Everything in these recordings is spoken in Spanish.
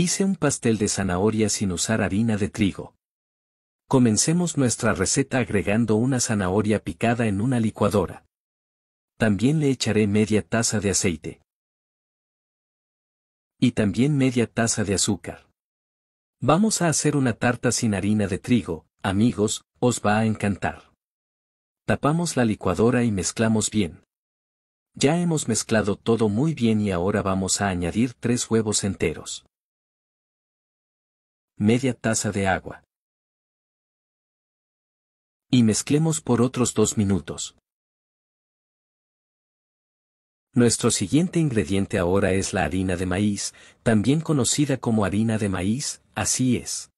Hice un pastel de zanahoria sin usar harina de trigo. Comencemos nuestra receta agregando una zanahoria picada en una licuadora. También le echaré media taza de aceite. Y también media taza de azúcar. Vamos a hacer una tarta sin harina de trigo, amigos, os va a encantar. Tapamos la licuadora y mezclamos bien. Ya hemos mezclado todo muy bien y ahora vamos a añadir tres huevos enteros media taza de agua. Y mezclemos por otros dos minutos. Nuestro siguiente ingrediente ahora es la harina de maíz, también conocida como harina de maíz, así es.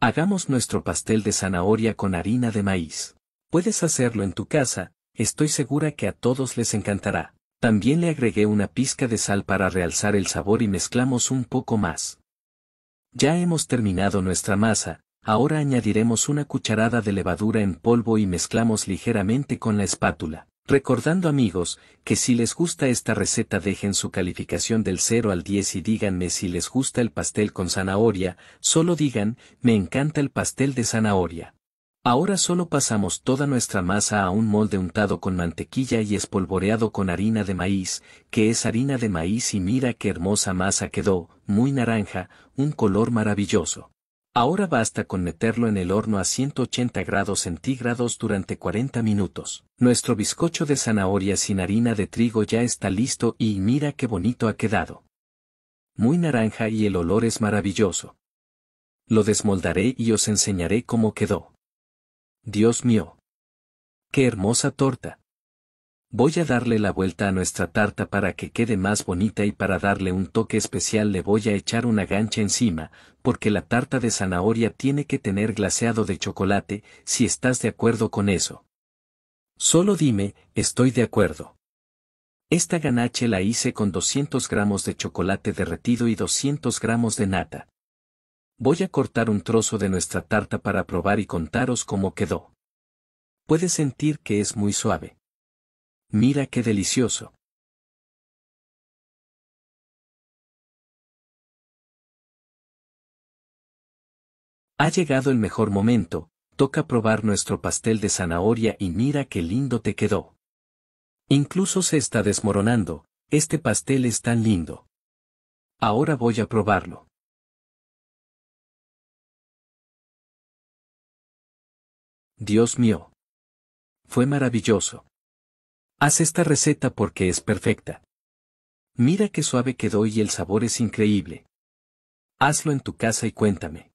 Hagamos nuestro pastel de zanahoria con harina de maíz. Puedes hacerlo en tu casa, estoy segura que a todos les encantará. También le agregué una pizca de sal para realzar el sabor y mezclamos un poco más. Ya hemos terminado nuestra masa, ahora añadiremos una cucharada de levadura en polvo y mezclamos ligeramente con la espátula. Recordando amigos, que si les gusta esta receta dejen su calificación del 0 al 10 y díganme si les gusta el pastel con zanahoria, solo digan, me encanta el pastel de zanahoria. Ahora solo pasamos toda nuestra masa a un molde untado con mantequilla y espolvoreado con harina de maíz, que es harina de maíz y mira qué hermosa masa quedó, muy naranja, un color maravilloso. Ahora basta con meterlo en el horno a 180 grados centígrados durante 40 minutos. Nuestro bizcocho de zanahoria sin harina de trigo ya está listo y mira qué bonito ha quedado. Muy naranja y el olor es maravilloso. Lo desmoldaré y os enseñaré cómo quedó. Dios mío. Qué hermosa torta. Voy a darle la vuelta a nuestra tarta para que quede más bonita y para darle un toque especial le voy a echar una gancha encima, porque la tarta de zanahoria tiene que tener glaseado de chocolate, si estás de acuerdo con eso. Solo dime, estoy de acuerdo. Esta ganache la hice con 200 gramos de chocolate derretido y 200 gramos de nata. Voy a cortar un trozo de nuestra tarta para probar y contaros cómo quedó. Puedes sentir que es muy suave. Mira qué delicioso. Ha llegado el mejor momento, toca probar nuestro pastel de zanahoria y mira qué lindo te quedó. Incluso se está desmoronando, este pastel es tan lindo. Ahora voy a probarlo. Dios mío. Fue maravilloso. Haz esta receta porque es perfecta. Mira qué suave quedó y el sabor es increíble. Hazlo en tu casa y cuéntame.